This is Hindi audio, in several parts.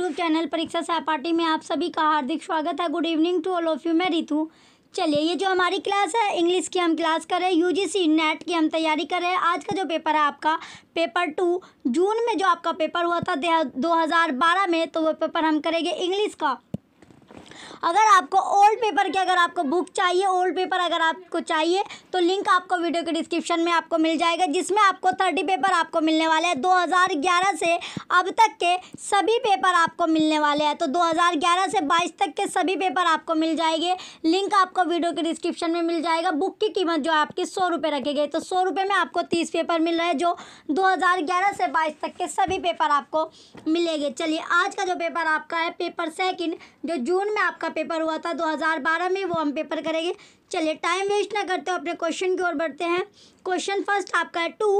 यूट्यूब चैनल परीक्षा सहपाठी में आप सभी का हार्दिक स्वागत है good evening to all of you मैं रितु चलिए ये जो हमारी क्लास है इंग्लिश की हम क्लास कर रहे हैं यूजीसी नेट की हम तैयारी कर रहे हैं आज का जो पेपर है आपका पेपर टू जून में जो आपका पेपर हुआ था दो हज़ार बारह में तो वो पेपर हम करेंगे इंग्लिश का अगर आपको ओल्ड पेपर की अगर आपको बुक चाहिए ओल्ड पेपर अगर आपको चाहिए तो लिंक आपको वीडियो के डिस्क्रिप्शन में आपको मिल जाएगा जिसमें आपको थर्टी पेपर आपको मिलने वाले हैं दो से अब तक के सभी पेपर आपको मिलने वाले हैं तो दो से बाईस तक के सभी पेपर आपको मिल जाएंगे लिंक आपको वीडियो के डिस्क्रिप्शन में मिल जाएगा बुक की कीमत जो आपकी सौ रुपये गए तो सौ रुपये में आपको तीस पेपर मिल रहे हैं जो 2011 से 22 तक के सभी पेपर आपको मिलेंगे चलिए आज का जो पेपर आपका है पेपर सेकंड जो जून में आपका का पेपर हुआ था 2012 में वो हम पेपर करेंगे चलिए टाइम वेस्ट ना करते हो अपने क्वेश्चन की ओर बढ़ते हैं क्वेश्चन फर्स्ट आपका है to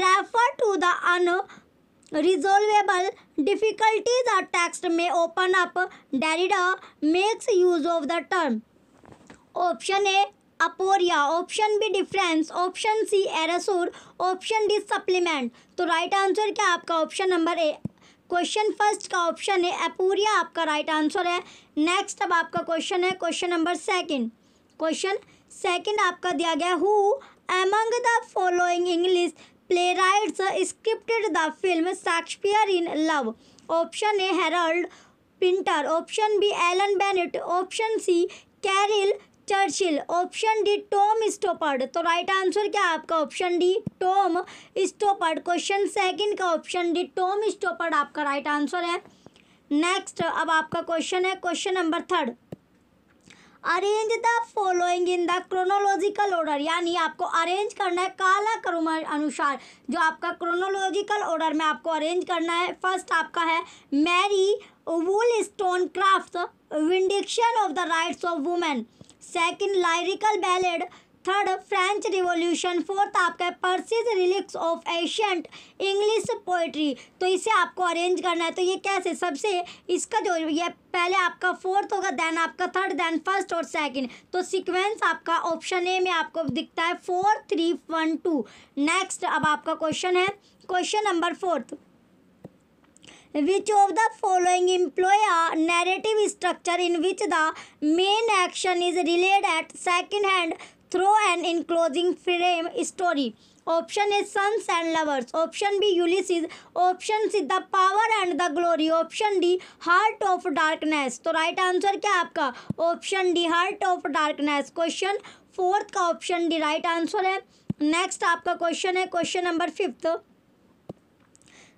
refer to the unresolvable difficulties or text में open up Derrida makes use of the term option A aporia option B difference option C erasure option D supplement तो राइट right आंसर क्या आपका option number A question first का ऑप्शन है एपूरिया आपका राइट आंसर है नेक्स्ट अब आपका क्वेश्चन है question number second question second आपका दिया गया who among the following English playwrights scripted the film Shakespeare in love option A Harold Pinter option B Alan Bennett option C Caryl Churchill option D Tom Stoppard तो राइट आंसर क्या है आपका option D Tom Stoppard question second का ऑप्शन डी टॉम स्टोपर्ड आपका राइट आंसर है नेक्स्ट अब आपका क्वेश्चन है question number third arrange the following in the chronological order यानी आपको अरेंज करना है काला क्रम अनुसार जो आपका क्रोनोलॉजिकल ऑर्डर में आपको अरेंज करना है फर्स्ट आपका है Mary Wollstonecraft vindication of the rights of women second lyrical ballad third French revolution fourth आपका है Percy's reliques of ancient English poetry तो इसे आपको अरेंज करना है तो ये कैसे सबसे इसका जो ये पहले आपका फोर्थ होगा देन आपका थर्ड देन फर्स्ट और सेकंड तो सीक्वेंस आपका ऑप्शन ए में आपको दिखता है four three one two next अब आपका क्वेश्चन है question number fourth which of the following employ a narrative structure in which the main action is relayed at second hand through an enclosing frame story option A sons and lovers option B Ulysses option C the power and the glory option D heart of darkness तो राइट right आंसर क्या है आपका option D heart of darkness question fourth का ऑप्शन डी राइट आंसर है नेक्स्ट आपका क्वेश्चन है question number fifth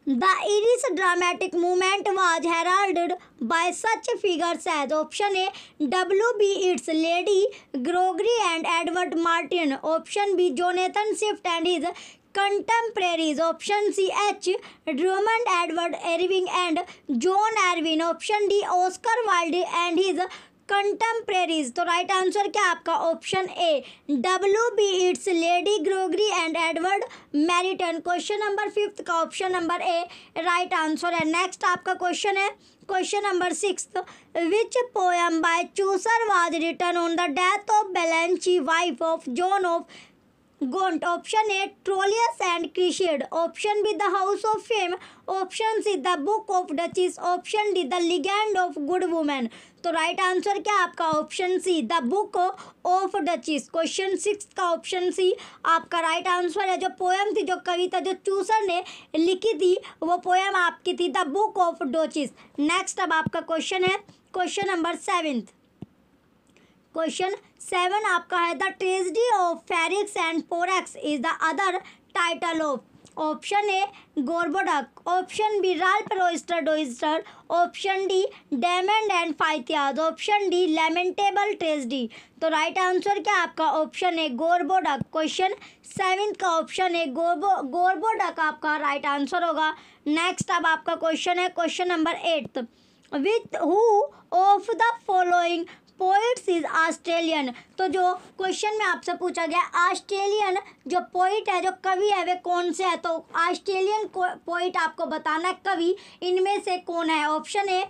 The Irish dramatic movement was heralded by such figures as option A W B Yeats, Lady Gregory and Edward Martin, option B Jonathan Swift and his contemporaries, option C H Drummond Edward Irving and John Irving option D Oscar Wilde and his contemporaries तो राइट आंसर क्या आपका option A W B it's Lady Gregory and Edward Martyn question number fifth का option number A right answer है नेक्स्ट आपका क्वेश्चन है question number six which poem by Chaucer was written on the death of Blanche wife of John of Gaunt option A Troilus and Criseyde option B the house of fame option C the book of Deutsche option D the ligand of good women तो राइट right आंसर क्या आपका option C the book of duchess question six का ऑप्शन सी आपका राइट right आंसर है जो पोएम थी जो कविता जो चूसर ने लिखी थी वो पोएम आपकी थी the book of duchess next अब आपका क्वेश्चन है question number seventh question seven आपका है the tragedy of Ferrex and Porrex is the other title of option A Gorboduc option B Ralph Roister option D Damon and Pythias option D lamentable tragedy तो राइट आंसर क्या आपका ऑप्शन है गोरबोडक क्वेश्चन सेवेंथ का ऑप्शन है गोरबो गोरबोडक आपका राइट आंसर होगा नेक्स्ट अब आपका क्वेश्चन है question number eighth with who of the following poets is Australian तो जो क्वेश्चन में आपसे पूछा गया ऑस्ट्रेलियन जो पोइट है जो कवि है वे कौन से है तो ऑस्ट्रेलियन पोइट आपको बताना है कवि इनमें से कौन है option A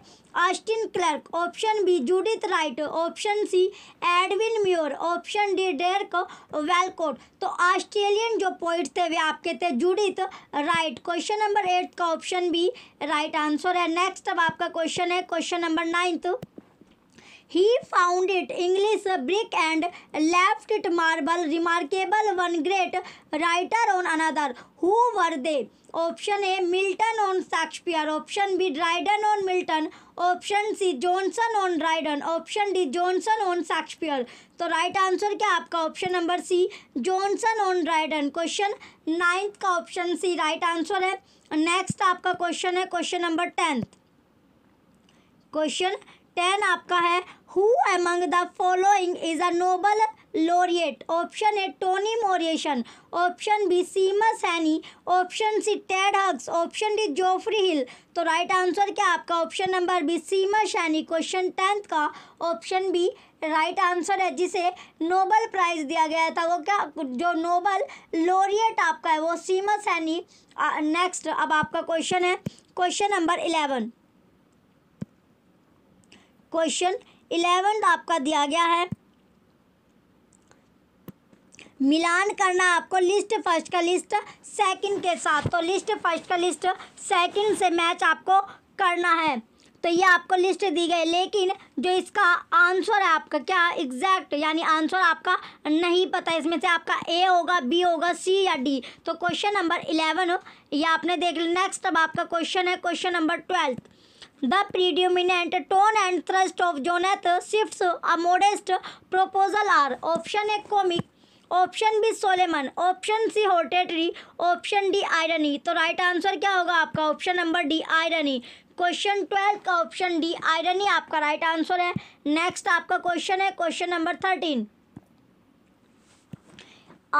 Austin Clarke option B Judith Wright option C Edwin Muir option D Derek Walcott तो ऑस्ट्रेलियन जो पोइट थे वे आपके थे Judith Wright question number eight का ऑप्शन बी राइट आंसर है नेक्स्ट अब आपका क्वेश्चन है question number ninth He found it English brick and left it marble. Remarkable one great writer on another. Who were they? Option A. Milton on Shakespeare. Option B. Dryden on Milton. Option C. Johnson on Dryden. Option D. Johnson on Shakespeare. तो राइट आंसर क्या आपका option number C Johnson on Dryden question ninth का ऑप्शन सी राइट आंसर है नेक्स्ट आपका क्वेश्चन है question number tenth question ten आपका है who among the following is a Nobel laureate option A Tony Morrison option B Seamus Heaney option C Ted Hughes option D Geoffrey Hill तो राइट आंसर क्या आपका option number B Seamus Heaney question tenth का ऑप्शन बी राइट आंसर है जिसे नोबल प्राइज दिया गया था वो क्या जो नोबल लोरिएट आपका है वो सीमस हैनी नेक्स्ट अब आपका क्वेश्चन है question number eleven question eleven आपका दिया गया है मिलान करना आपको लिस्ट फर्स्ट का लिस्ट सेकंड के साथ तो लिस्ट फर्स्ट का लिस्ट सेकंड से मैच आपको करना है तो ये आपको लिस्ट दी गई लेकिन जो इसका आंसर है आपका क्या एग्जैक्ट यानी आंसर आपका नहीं पता इसमें से आपका ए होगा बी होगा सी या डी तो क्वेश्चन नंबर इलेवन ये आपने देख लिया नेक्स्ट अब आपका क्वेश्चन है question number twelfth the predominant tone and thrust of Jonathan Swift's a modest proposal are option A comic option B solemn option C hortatory option D irony तो राइट आंसर क्या होगा आपका option number D irony question twelve का ऑप्शन डी आयरनी आपका राइट आंसर है नेक्स्ट आपका क्वेश्चन है question number thirteen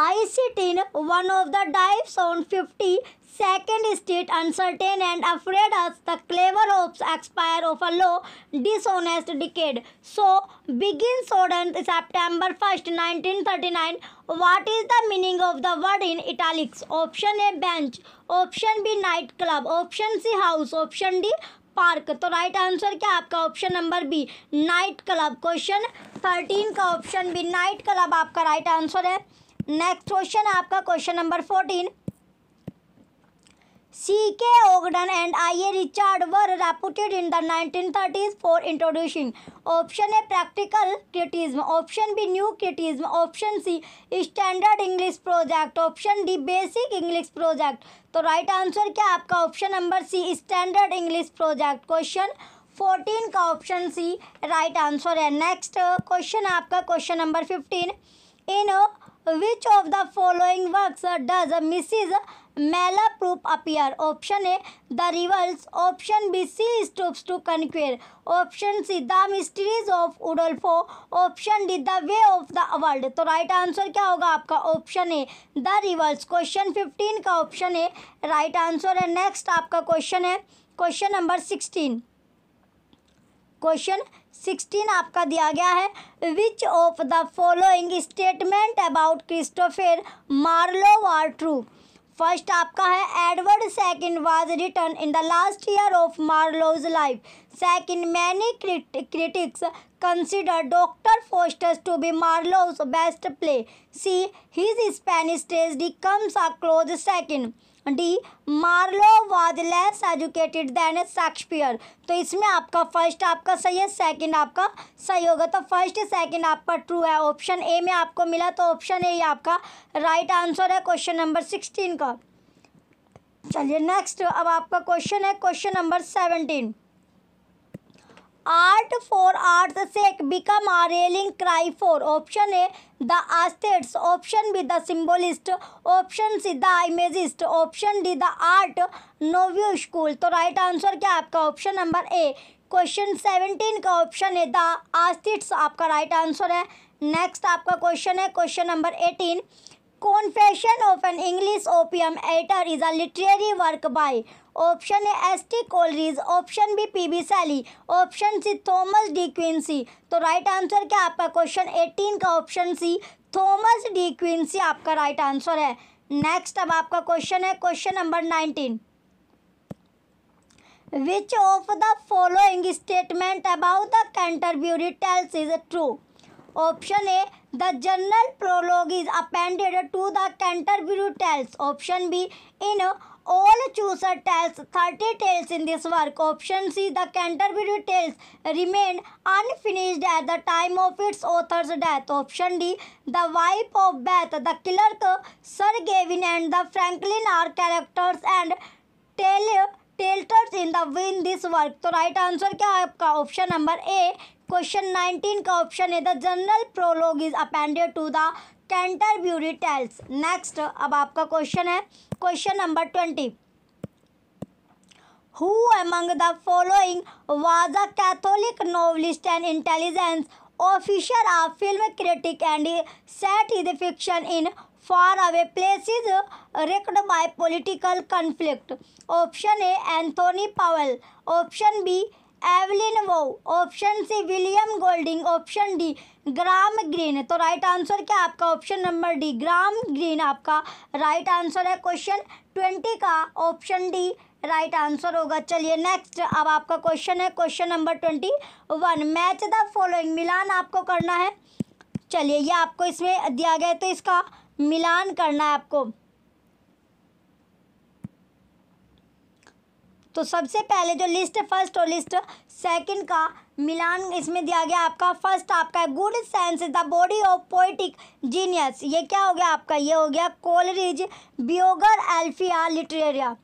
I sit in one of the dives on fifty second street uncertain and afraid of the clever hopes expire of a low dishonest decade so begin sodden September first nineteen thirty nine what is the meaning of the word in italics option A bench option B night club option C house option D park तो राइट आंसर क्या आपका option number B night club question thirteen का ऑप्शन बी नाइट क्लब आपका राइट आंसर है नेक्स्ट क्वेश्चन आपका question number fourteen C.K. Ogden and I.A. Richard were reputed in the 1930s for introducing option A practical criticism, option B new criticism, option C standard English project, option D basic English project. तो राइट आंसर क्या आपका option number C standard English project question fourteen का ऑप्शन सी राइट आंसर है नेक्स्ट क्वेश्चन आपका question number fifteen in which of the following works does Mrs Malaprop appear option A the rivals option B she stoops to conquer. Option C the mysteries of Udolpho option D the way of the world तो राइट आंसर क्या होगा आपका option A the rivals question fifteen का ऑप्शन ए राइट आंसर है नेक्स्ट आपका क्वेश्चन है question number sixteen question sixteen आपका दिया गया है which of the following statement about Christopher Marlowe were true first आपका है Edward second was written in the last year of Marlowe's life second many critics consider doctor Faustus to be Marlowe's best play C his Spanish tragedy comes a close second D Marlowe was less educated then Shakespeare तो इसमें आपका फर्स्ट आपका सही है सेकंड आपका सही होगा तो फर्स्ट सेकंड आपका ट्रू है ऑप्शन ए में आपको मिला तो ऑप्शन ए आपका राइट आंसर है क्वेश्चन नंबर सिक्सटीन का चलिए नेक्स्ट अब आपका क्वेश्चन है question number seventeen art for art sake became a rallying cry for option A the aesthetes option B the symbolist option C the imagist option D the art nouveau school तो राइट आंसर क्या है आपका option number A question seventeen का ऑप्शन है द आस्टिट्स आपका राइट आंसर है नेक्स्ट आपका क्वेश्चन है question number eighteen confession of an English opium eater is a literary work by option A S T Coleridge option B P B Shelley option C Thomas De Quincey तो राइट आंसर क्या आपका क्वेश्चन एटीन का option C Thomas De Quincey आपका राइट आंसर है नेक्स्ट अब आपका क्वेश्चन है question number nineteen which of the following statement about the Canterbury tales is true option A the general prologue is appended to the canterbury tales option B in all chooser tells 30 tales in this work. Option C, the Canterbury Tales remained unfinished at the time of its author's death. Option D, the wife of Beth, the clerk Sir Gavin and the Franklin are characters and tale tellers in the win this work. So right answer? क्या है आपका Option number A. Question 19 का The general prologue is appended to the. Canterbury tales next अब आपका क्वेश्चन है question number twenty who among the following was a Catholic novelist and intelligence officer of film critic and set his fiction in far away place is racked by political conflict option A Anthony Powell option B Evelyn Waugh option C William Golding option D Graham Greene तो राइट आंसर क्या आपका option number D Graham Greene आपका राइट आंसर है क्वेश्चन ट्वेंटी का ऑप्शन डी राइट आंसर होगा चलिए नेक्स्ट अब आपका क्वेश्चन है question number twenty one match the following मिलान आपको करना है चलिए ये आपको इसमें दिया गया तो इसका मिलान करना है आपको तो सबसे पहले जो लिस्ट फर्स्ट और लिस्ट सेकंड का मिलान इसमें दिया गया आपका फर्स्ट आपका है good sense is the body of poetic genius ये क्या हो गया आपका ये हो गया Coleridge Biographia Literaria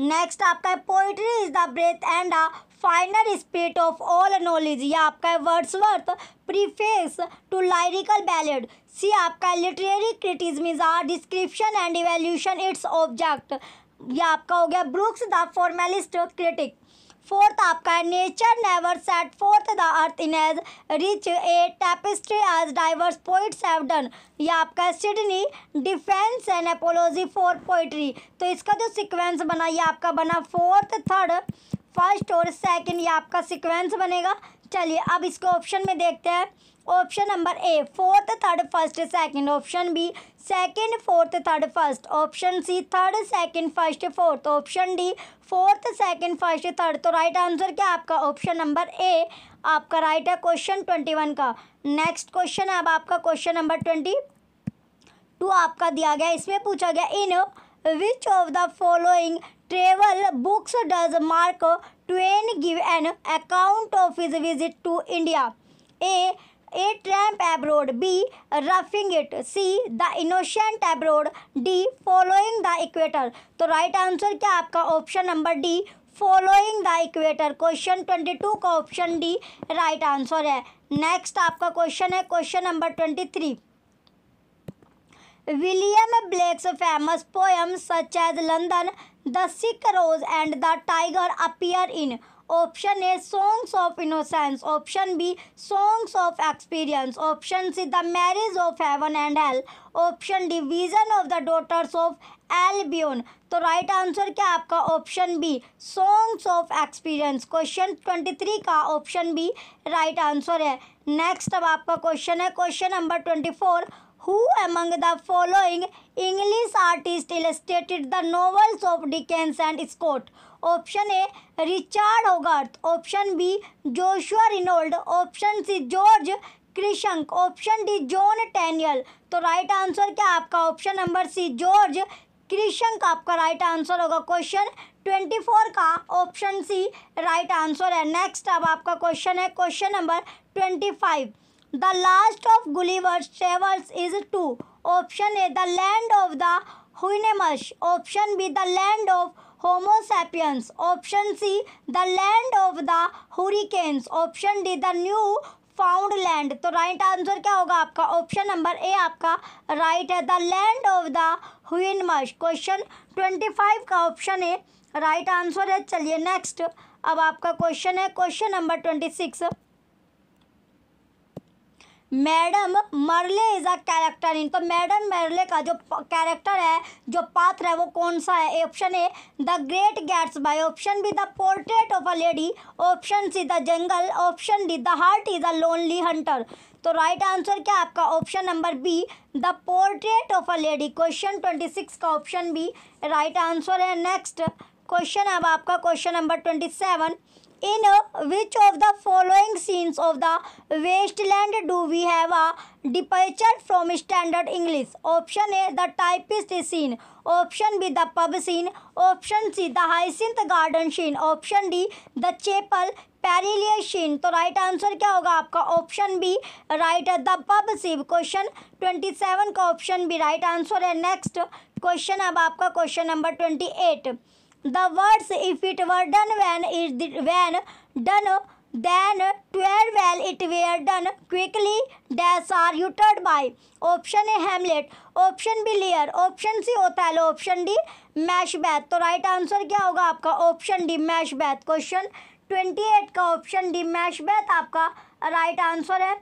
next आपका है poetry is the breath and the finer spirit of all knowledge ये आपका है Wordsworth preface to lyrical ballad C आपका literary criticism is are description and evaluation its object ये आपका हो गया Brooks the formalist critic fourth आपका है nature never set forth the earth in as rich a tapestry as diverse poets have done ये आपका है Sidney defence and apology for poetry तो इसका जो सीक्वेंस बना ये आपका बना फोर्थ थर्ड फर्स्ट और सेकंड ये आपका सीक्वेंस बनेगा चलिए अब इसको ऑप्शन में देखते हैं option number A fourth third first second option B second fourth third first option C third second first fourth option D fourth second first third तो राइट आंसर क्या आपका ऑप्शन नंबर ए आपका राइट है क्वेश्चन ट्वेंटी वन का नेक्स्ट क्वेश्चन अब आपका क्वेश्चन नंबर ट्वेंटी टू आपका दिया गया इसमें पूछा गया in which of the following travel books does Mark Twain give an account of his visit to India A A tramp abroad B roughing it C the innocents abroad D following the equator तो राइट right आंसर क्या आपका option number D following the equator question twenty two का ऑप्शन डी राइट आंसर है नेक्स्ट आपका क्वेश्चन है question number twenty three William Blake's famous poem such as London the sick rose and the tiger appear in option A songs of innocence option B songs of experience option C the marriage of heaven and hell option D vision of the daughters of Albion तो राइट आंसर क्या आपका option B songs of experience question twenty three का ऑप्शन बी राइट आंसर है नेक्स्ट अब आपका क्वेश्चन है question number twenty four who among the following english artists illustrated the novels of dickens and scott option A Richard Hogarth option B Joshua Reynold option C George Cruikshank option D John Tenniel तो राइट आंसर क्या आपका option number C George Cruikshank आपका राइट आंसर होगा क्वेश्चन ट्वेंटी फोर का ऑप्शन सी राइट आंसर है नेक्स्ट अब आपका क्वेश्चन है question number twenty five the last of Gulliver's travels is to option A the land of the Houyhnhnms option B the land of homo sapiens option C the land of the hurricanes option D the Newfoundland तो राइट आंसर क्या होगा आपका ऑप्शन नंबर ए आपका राइट है the land of the Houyhnhnms question twenty five का ऑप्शन ए राइट आंसर है चलिए नेक्स्ट अब आपका क्वेश्चन है question number twenty six madam Merle is a character in तो मैडम मरले का जो कैरेक्टर है जो पात्र है वो कौन सा है option A the great Gatsby option B the portrait of a lady option C the jungle option D the heart is a lonely hunter तो राइट right आंसर क्या आपका option number B the portrait of a lady question twenty six का ऑप्शन बी राइट आंसर है नेक्स्ट क्वेश्चन अब आपका question number twenty seven in which of the following scenes of the wasteland do we have a departure from standard english option a the typist scene option b the pub scene option c the hyacinth garden scene option d the chapel perilous scene तो राइट आंसर क्या होगा आपका option B right the pub sieve question twenty seven का ऑप्शन बी राइट आंसर है नेक्स्ट क्वेश्चन अब आपका question number twenty eight the words if it were done when is when done then twelve it it done quickly this are uttered by option A Hamlet option B Lear option C होता है ऑप्शन डी मैश बैथ तो राइट आंसर क्या होगा आपका option D Macbeth question twenty eight का ऑप्शन डी मैश बैथ आपका राइट आंसर है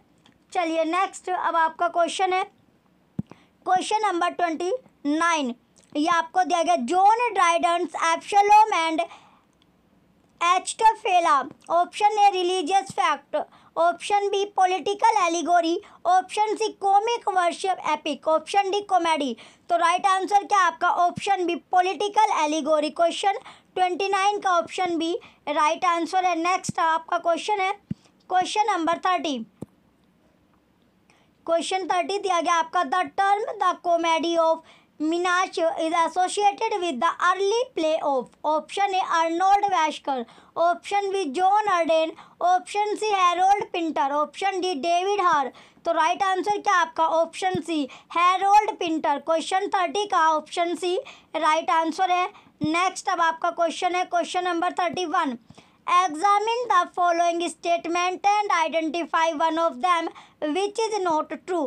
चलिए नेक्स्ट अब आपका क्वेश्चन है क्वेश्चन नंबर ट्वेंटी नाइन ये आपको दिया गया John Dryden's Absalom and Achitophel option A religious fact option B political allegory option C comic worship epic option D comedy तो राइट आंसर क्या आपका option B political allegory question twenty nine का ऑप्शन बी राइट आंसर है नेक्स्ट आपका क्वेश्चन है question number thirty question thirty दिया गया आपका the term the comedy of is is with the early play of option A Arnold Vasker. Option B John Arden option C Harold Pinter. Option D David Hare तो राइट आंसर क्या आपका option C Harold Pinter question thirty का ऑप्शन सी राइट आंसर है नेक्स्ट अब आपका क्वेश्चन है question number thirty one examine the following statement and identify one of them which is not true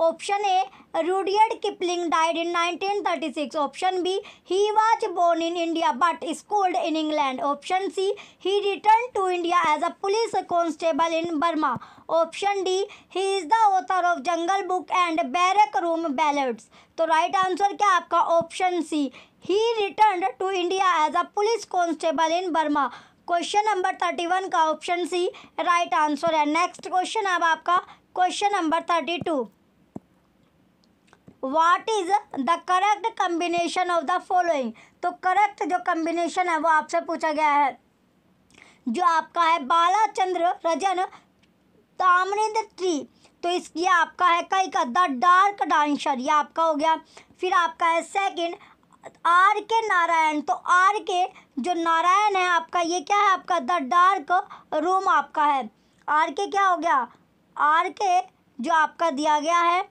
option A Rudyard Kipling died in 1936 option B he was born in India but schooled in England option C he return to India as a police constable in Burma option D he is the author of Jungle Book and Barrack Room Ballads तो राइट आंसर क्या आपका option C he return to India as a police constable in Burma question number thirty one का ऑप्शन सी राइट आंसर है नेक्स्ट क्वेश्चन अब आपका question number thirty two what is the correct combination of the following तो करेक्ट जो कम्बिनेशन है वो आपसे पूछा गया है जो आपका है बालाचंद्र रजन ताम्रिंद ट्री तो इस ये आपका है कई का द डार्क डांसर ये आपका हो गया फिर आपका है सेकंड आर के नारायण तो आर के जो नारायण है आपका ये क्या है आपका द डार्क रूम आपका है आर के क्या हो गया आर के जो आपका दिया गया है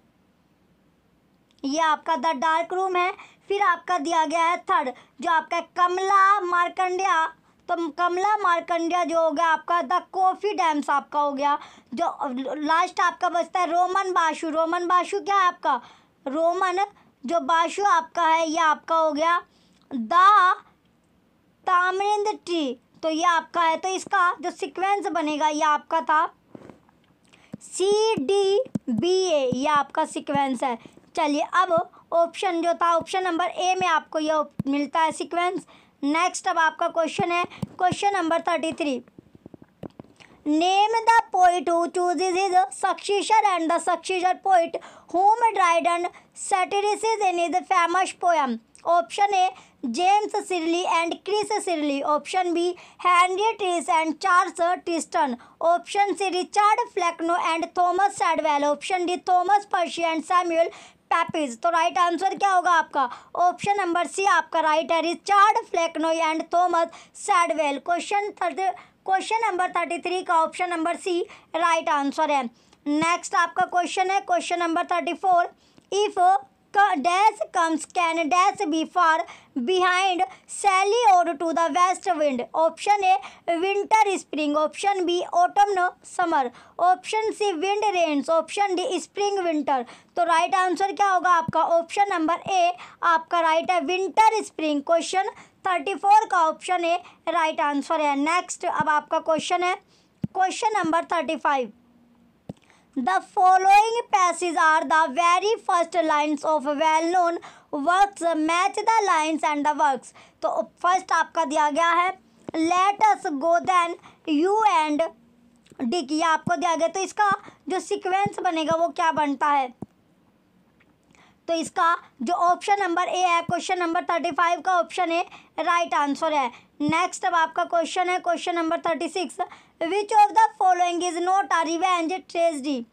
ये आपका द डार्क रूम है फिर आपका दिया गया है थर्ड जो आपका कमला मार्कंडिया तो कमला मारकंडिया जो हो गया आपका द कॉफ़ी डैम्स आपका हो गया जो लास्ट आपका बचता है रोमन बाशु रोमन बाशु क्या है आपका रोमन जो बाशु आपका है ये आपका हो गया द तामरिंद ट्री तो ये आपका है तो इसका जो सीक्वेंस बनेगा ये आपका था सी डी बी ए ये आपका सीक्वेंस है चलिए अब ऑप्शन जो था ऑप्शन नंबर ए में आपको यह मिलता है सीक्वेंस नेक्स्ट अब आपका क्वेश्चन है question number thirty three Name the is is chooses his successor and the successor poet whom Dryden satirizes in is famous poem option A James Shirley and Chris Shirley option B Henry Trice and Charles Tristan option C Richard Flecknoe and Thomas Shadwell option D Thomas Percy and Samuel Pepys तो राइट आंसर क्या होगा आपका ऑप्शन नंबर सी आपका राइट है Richard Flecknoe and Thomas Shadwell question thirty question number thirty three का option number C right answer है नेक्स्ट आपका क्वेश्चन है question number thirty four if dash comes can dash be far behind Shelley ode to the West Wind option A winter spring option B autumn summer option C wind rains option D spring winter तो राइट आंसर क्या होगा आपका ऑप्शन नंबर ए आपका राइट है winter spring question thirty four का ऑप्शन ए राइट आंसर है नेक्स्ट अब आपका क्वेश्चन है question number thirty five the following passage are the very first lines of well known works. Match the lines and the works. तो फर्स्ट आपका दिया गया है let us go then you and Dick ये आपको दिया गया तो इसका जो सिक्वेंस बनेगा वो क्या बनता है तो इसका जो ऑप्शन नंबर ए है क्वेश्चन नंबर थर्टी फाइव का ऑप्शन ए राइट आंसर है नेक्स्ट अब आपका क्वेश्चन है question number thirty six which of the following is not a revenge tragedy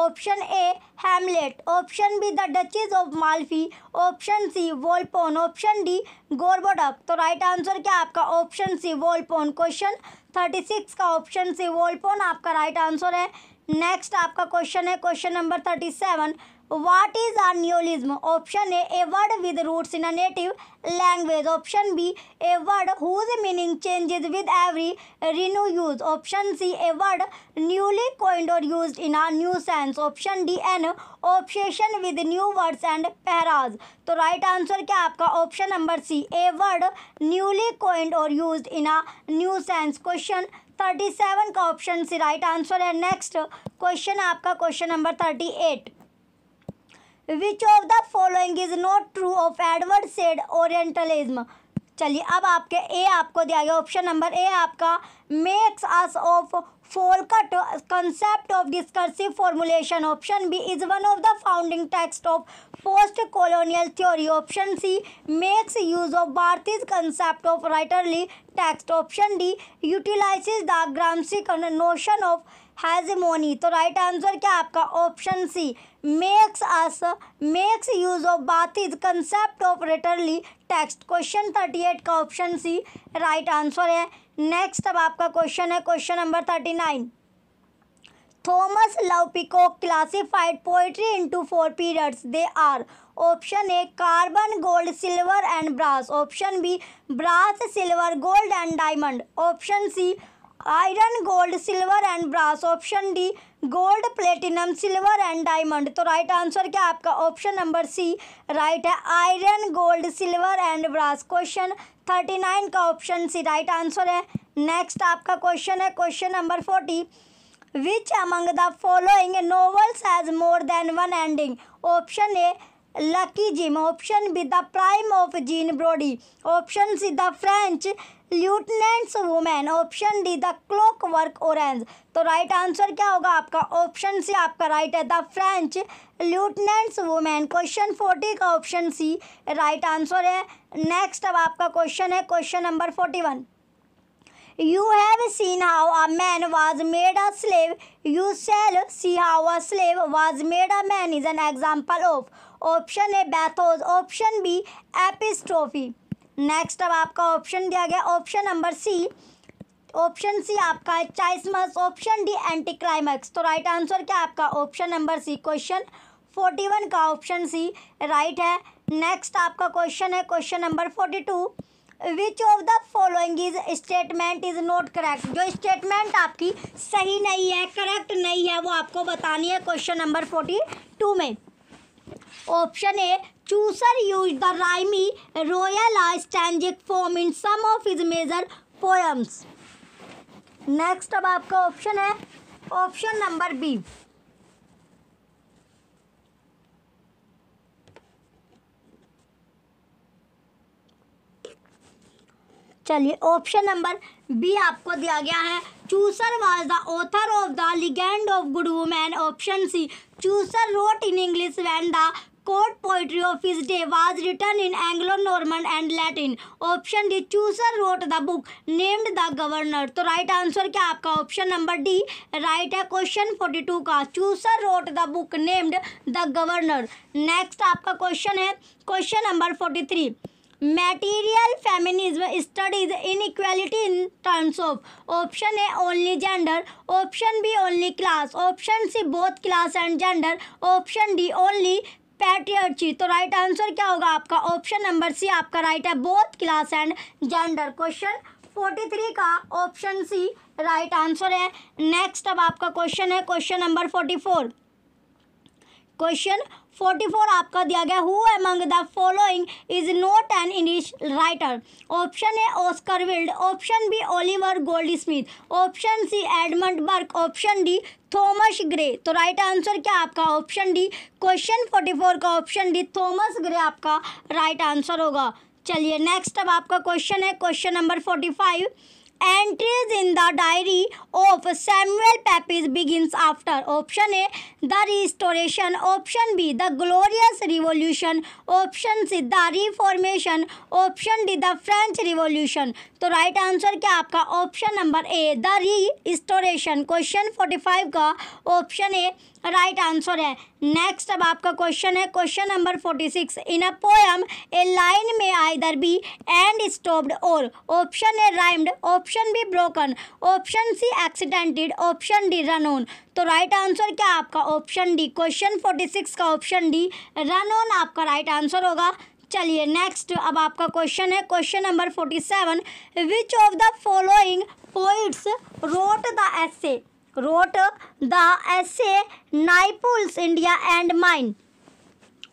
option A Hamlet option B the Duchess of Malfi option C Volpone option D Gorboduc तो राइट आंसर क्या आपका option C Volpone question thirty six का ऑप्शन सी वोल्पोन आपका राइट right आंसर है नेक्स्ट आपका क्वेश्चन है question number thirty seven what is neologism option A a word with roots in a native language option B a word whose meaning changes with every renew use option C a word newly coined or use in a new sense option D an obsession with new words and phrases तो राइट आंसर क्या आपका option number C a word newly coined or use in a new sense question thirty seven का ऑप्शन सी राइट आंसर है नेक्स्ट क्वेश्चन आपका question number thirty eight which of the following is not true of Edward Said Orientalism चलिए अब आपके ए आपको दिया गया ऑप्शन नंबर ए आपका मेक्स अस ऑफ फोलकट concept of discursive formulation option B is one of the founding text of post colonial theory option C makes use of Barthes' concept of writerly text option D utilize the Gramscian notion of hegemony तो राइट आंसर क्या आपका option C makes use makes use of Barthes is concept of writerly text question thirty eight का ऑप्शन सी राइट आंसर है नेक्स्ट अब आपका क्वेश्चन है question number thirty nine Thomas Love Peacock classified poetry into four periods they are option A carbon gold silver and brass option B brass silver gold and diamond option C iron gold silver and brass option D gold platinum silver and diamond तो राइट आंसर क्या आपका ऑप्शन नंबर सी राइट है iron gold silver and brass question thirty nine का ऑप्शन सी राइट आंसर है नेक्स्ट आपका क्वेश्चन है question number forty which among the following novels has more than one ending option A Lucky Jim option B the Prime of Jean Brodie option C the French Lieutenant's Woman option D the Clockwork Orange तो राइट आंसर क्या होगा आपका ऑप्शन सी आपका राइट है the French Lieutenant's Woman question forty का ऑप्शन सी राइट आंसर है नेक्स्ट अब आपका क्वेश्चन है question number forty one you have seen how a man was made a slave you shall see how a slave was made a man is an example of option A bathos option B epistrophe next अब आपका ऑप्शन दिया गया option number C option C आपका है chiasmus option D anticlimax तो राइट आंसर क्या आपका option number C question forty one का ऑप्शन सी राइट है नेक्स्ट आपका क्वेश्चन है question number forty two which of the following is statement is not correct जो स्टेटमेंट आपकी सही नहीं है करेक्ट नहीं है वो आपको बतानी है क्वेश्चन नंबर फोर्टी टू में option A Chaucer use the rhyme royal stanzic form in some of his major poems next अब आपका ऑप्शन है ऑप्शन नंबर बी चलिए ऑप्शन नंबर बी आपको दिया गया है Chaucer was the author of the ligand of Good Women option C Chaucer wrote in English when the court poetry of his day was written in Anglo-Norman and Latin. Option D. Chaucer wrote the book named The Governor. तो राइट आंसर क्या आपका ऑप्शन नंबर डी राइट है क्वेश्चन 42 का Chaucer wrote the book named the Governor next आपका क्वेश्चन है question number 43 material feminism studies inequality in terms of option a only gender option b only class option c both class and gender option d only patriarchy तो राइट आंसर क्या होगा आपका ऑप्शन नंबर सी आपका राइट है both class and gender question forty three का ऑप्शन सी राइट आंसर है नेक्स्ट अब आपका क्वेश्चन है question number forty four question forty four आपका दिया गया who among the following is not an English writer option A Oscar Wilde option B Oliver Goldsmith option C Edmund Burke option D Thomas Gray तो राइट आंसर क्या आपका option D question forty four का ऑप्शन डी थॉमस ग्रे आपका राइट right आंसर होगा चलिए नेक्स्ट अब आपका क्वेश्चन है question number forty five entries in the diary of Samuel Pepys begins after option A the Restoration option B the Glorious Revolution option C the Reformation option D the French Revolution तो राइट right आंसर क्या आपका option number A the Restoration question forty five का ऑप्शन ए राइट आंसर है नेक्स्ट अब आपका क्वेश्चन है question number forty six in a poem a line में either be end stopped or option A rhymed option B broken option C accented option D run on तो राइट right आंसर क्या आपका option D question forty six का ऑप्शन डी रन ऑन आपका राइट right आंसर होगा चलिए नेक्स्ट अब आपका क्वेश्चन है question number forty seven which of the following poets wrote the essay as a नाइपुल्स India and mine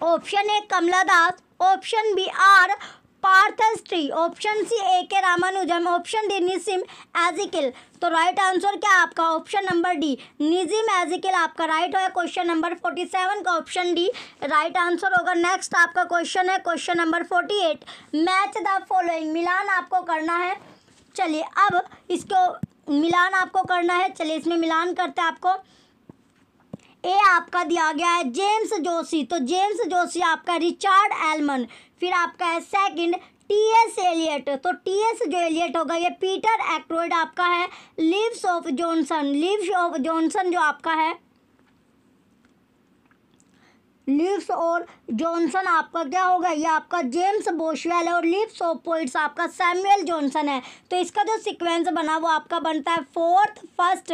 option A Kamala Das option B R R Parthasarathy option C A K Ramanujan option D निसिम एजिकल तो राइट आंसर क्या आपका option number D Nissim Ezekiel आपका राइट होगा क्वेश्चन नंबर फोर्टी सेवन का ऑप्शन डी राइट आंसर होगा नेक्स्ट आपका क्वेश्चन है question number forty eight match the following मिलान आपको करना है चलिए अब इसको मिलान आपको करना है चलिए इसमें मिलान करते हैं आपको ए आपका दिया गया है जेम्स जोशी तो जेम्स जोशी आपका रिचार्ड एलमन फिर आपका है सेकंड टी एस एलियट तो टी एस जो एलियट होगा ये पीटर एक्ट्रोइड आपका है lives of Johnson lives of Johnson जो आपका है लिप्स और जॉनसन आपका क्या होगा ये आपका जेम्स बोशवेल है और लिप्स ऑफ पोइट्स आपका सैमुअल जॉनसन है तो इसका जो सीक्वेंस बना वो आपका बनता है फोर्थ फर्स्ट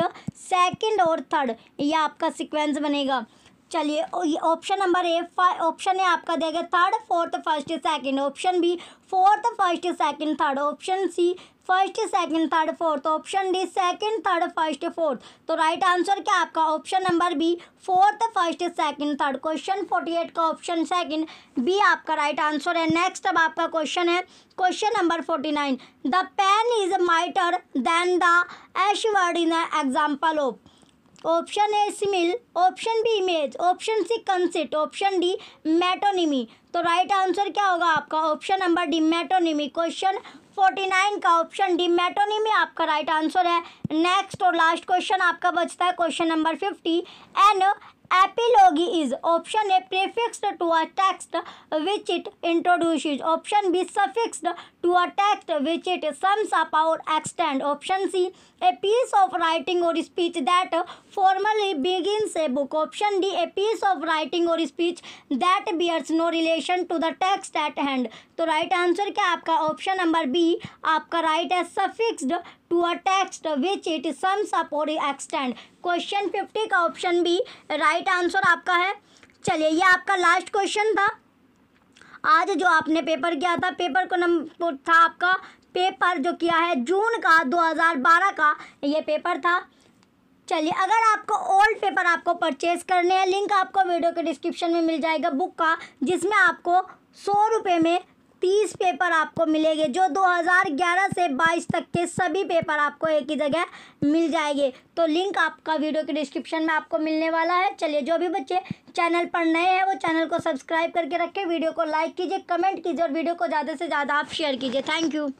सेकंड और थर्ड ये आपका सीक्वेंस बनेगा चलिए ऑप्शन नंबर ए ऑप्शन है आपका देगा third fourth first second option B fourth first second third option C first second third fourth option D second third first fourth तो राइट आंसर क्या आपका option number B fourth first second third question forty eight का ऑप्शन सेकंड बी आपका राइट आंसर है नेक्स्ट अब आपका क्वेश्चन है question number forty nine the pen is mightier than the sword in example of option A simile option B image option C conceit option D metonymy तो राइट आंसर क्या होगा आपका option number D metonymy question forty nine का ऑप्शन डी मेटोनिमी आपका राइट आंसर है नेक्स्ट और लास्ट क्वेश्चन आपका बचता है question number fifty an epilogue is option A prefixed to a text which it introduce option B suffixed to a text which it sums up और extend option C a piece of writing और speech that formally begins a book option D a piece of writing और speech that bears no relation to the text at hand तो राइट आंसर क्या आपका ऑप्शन नंबर बी आपका राइट है suffixed to a text which it sums up और एक्सटेंड क्वेश्चन फिफ्टी का ऑप्शन बी राइट आंसर आपका है चलिए ये आपका लास्ट क्वेश्चन था आज जो आपने पेपर किया था पेपर को नंबर था आपका पेपर जो किया है जून का 2012 का ये पेपर था चलिए अगर आपको ओल्ड पेपर आपको परचेस करने हैं लिंक आपको वीडियो के डिस्क्रिप्शन में मिल जाएगा बुक का जिसमें आपको सौ रुपये में तीस पेपर आपको मिलेंगे जो 2011 से 22 तक के सभी पेपर आपको एक ही जगह मिल जाएंगे तो लिंक आपका वीडियो के डिस्क्रिप्शन में आपको मिलने वाला है चलिए जो भी बच्चे चैनल पर नए हैं वो चैनल को सब्सक्राइब करके रखें वीडियो को लाइक कीजिए कमेंट कीजिए और वीडियो को ज़्यादा से ज़्यादा आप शेयर कीजिए थैंक यू